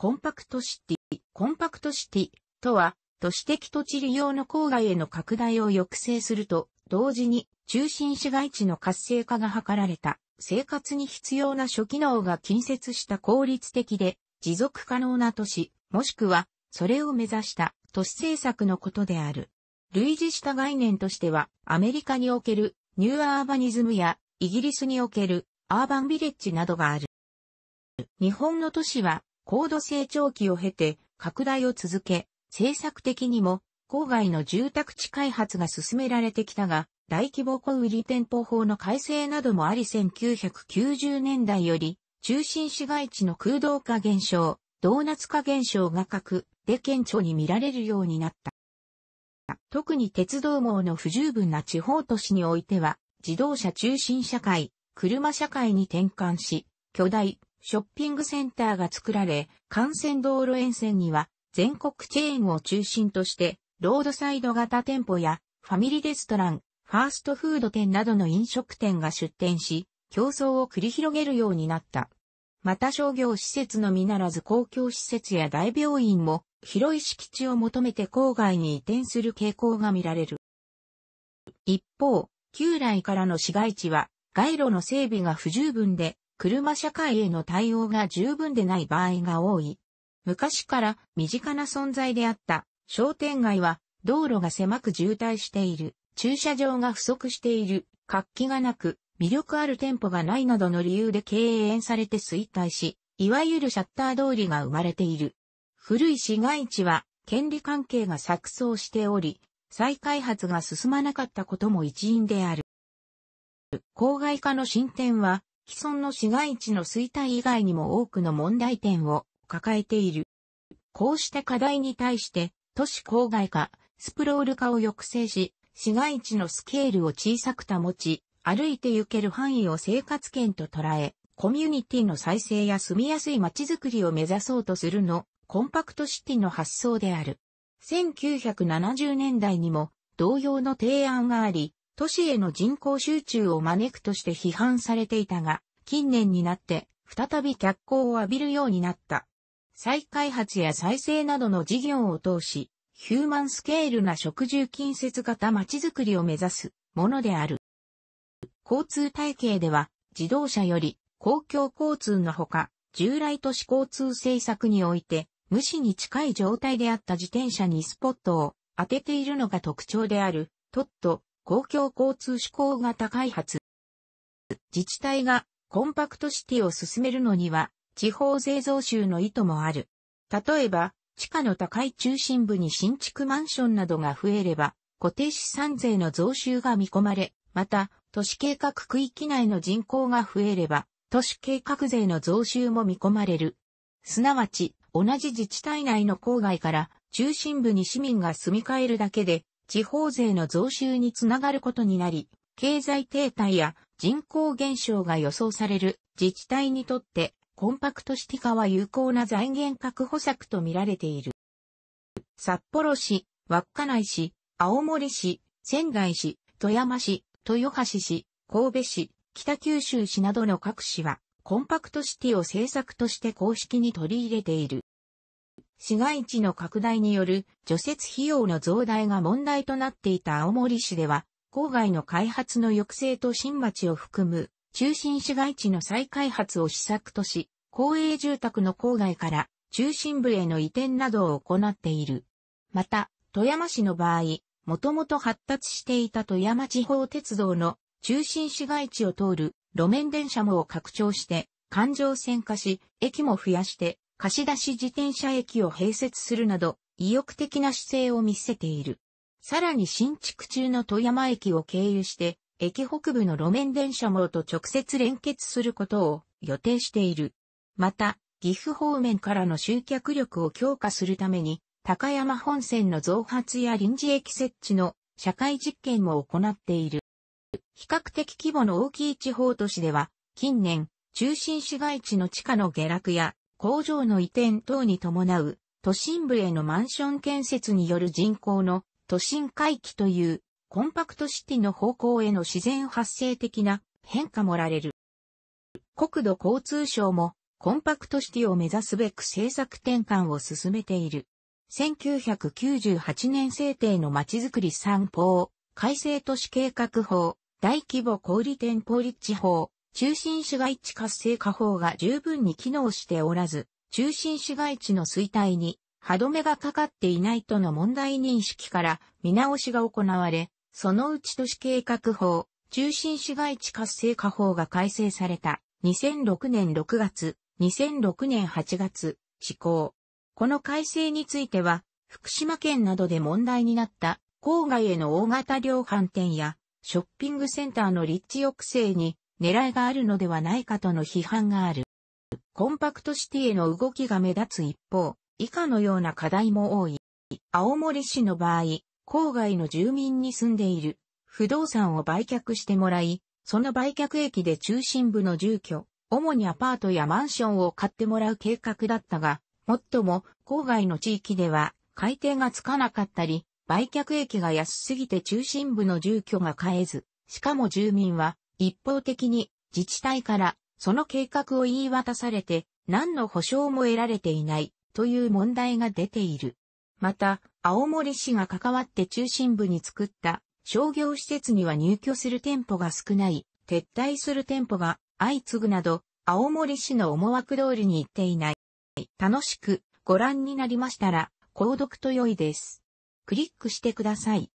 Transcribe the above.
コンパクトシティ。コンパクトシティとは、都市的土地利用の郊外への拡大を抑制すると、同時に中心市街地の活性化が図られた、生活に必要な諸機能が近接した効率的で持続可能な都市、もしくは、それを目指した都市政策のことである。類似した概念としては、アメリカにおけるニューアーバニズムや、イギリスにおけるアーバンビレッジなどがある。日本の都市は高度成長期を経て拡大を続け、政策的にも郊外の住宅地開発が進められてきたが、大規模小売店舗法の改正などもあり1990年代より、中心市街地の空洞化現象、ドーナツ化現象が各で顕著に見られるようになった。特に鉄道網の不十分な地方都市においては、自動車中心社会、車社会に転換し、巨大、ショッピングセンターが作られ、幹線道路沿線には全国チェーンを中心として、ロードサイド型店舗やファミリーレストラン、ファーストフード店などの飲食店が出店し、競争を繰り広げるようになった。また商業施設のみならず公共施設や大病院も広い敷地を求めて郊外に移転する傾向が見られる。一方、旧来からの市街地は街路の整備が不十分で車社会への対応が十分でない場合が多い。昔から身近な存在であった商店街は道路が狭く渋滞している、駐車場が不足している、活気がなく、魅力ある店舗がないなどの理由で敬遠されて衰退し、いわゆるシャッター通りが生まれている。古い市街地は権利関係が錯綜しており、再開発が進まなかったことも一因である。郊外化の進展は既存の市街地の衰退以外にも多くの問題点を抱えている。こうした課題に対して、都市郊外化、スプロール化を抑制し、市街地のスケールを小さく保ち、歩いて行ける範囲を生活圏と捉え、コミュニティの再生や住みやすい街づくりを目指そうとするの、コンパクトシティの発想である。1970年代にも同様の提案があり、都市への人口集中を招くとして批判されていたが、近年になって再び脚光を浴びるようになった。再開発や再生などの事業を通し、ヒューマンスケールな食住近接型街づくりを目指すものである。交通体系では自動車より公共交通のほか、従来都市交通政策において、無視に近い状態であった自転車にスポットを当てているのが特徴である、トット、公共交通志向がいは発。自治体がコンパクトシティを進めるのには地方税増収の意図もある。例えば、地下の高い中心部に新築マンションなどが増えれば、固定資産税の増収が見込まれ、また、都市計画区域内の人口が増えれば、都市計画税の増収も見込まれる。すなわち、同じ自治体内の郊外から中心部に市民が住み替えるだけで、地方税の増収につながることになり、経済停滞や人口減少が予想される自治体にとってコンパクトシティ化は有効な財源確保策とみられている。札幌市、稚内市、青森市、仙台市、富山市、豊橋市、神戸市、北九州市などの各市はコンパクトシティを政策として公式に取り入れている。市街地の拡大による除雪費用の増大が問題となっていた青森市では、郊外の開発の抑制と新町を含む中心市街地の再開発を施策とし、公営住宅の郊外から中心部への移転などを行っている。また、富山市の場合、もともと発達していた富山地方鉄道の中心市街地を通る路面電車も拡張して、環状線化し、駅も増やして、貸し出し自転車駅を併設するなど、意欲的な姿勢を見せている。さらに新築中の富山駅を経由して、駅北部の路面電車網と直接連結することを予定している。また、岐阜方面からの集客力を強化するために、高山本線の増発や臨時駅設置の社会実験も行っている。比較的規模の大きい地方都市では、近年、中心市街地の地価の下落や工場の移転等に伴う、都心部へのマンション建設による人口の都心回帰というコンパクトシティの方向への自然発生的な変化もられる。国土交通省もコンパクトシティを目指すべく政策転換を進めている。1998年制定のまちづくり3法、改正都市計画法、大規模小売店リッチ法、中心市街地活性化法が十分に機能しておらず、中心市街地の衰退に歯止めがかかっていないとの問題認識から見直しが行われ、そのうち都市計画法、中心市街地活性化法が改正された2006年6月、2006年8月、施行。この改正については、福島県などで問題になった郊外への大型量販店やショッピングセンターの立地抑制に狙いがあるのではないかとの批判がある。コンパクトシティへの動きが目立つ一方、以下のような課題も多い。青森市の場合、郊外の住民に住んでいる不動産を売却してもらい、その売却益で中心部の住居、主にアパートやマンションを買ってもらう計画だったが、もっとも郊外の地域では改定がつかなかったり、売却益が安すぎて中心部の住居が買えず、しかも住民は一方的に自治体からその計画を言い渡されて何の保証も得られていないという問題が出ている。また、青森市が関わって中心部に作った商業施設には入居する店舗が少ない、撤退する店舗が相次ぐなど、青森市の思惑通りに行っていない。楽しくご覧になりましたら、購読と良いです。クリックしてください。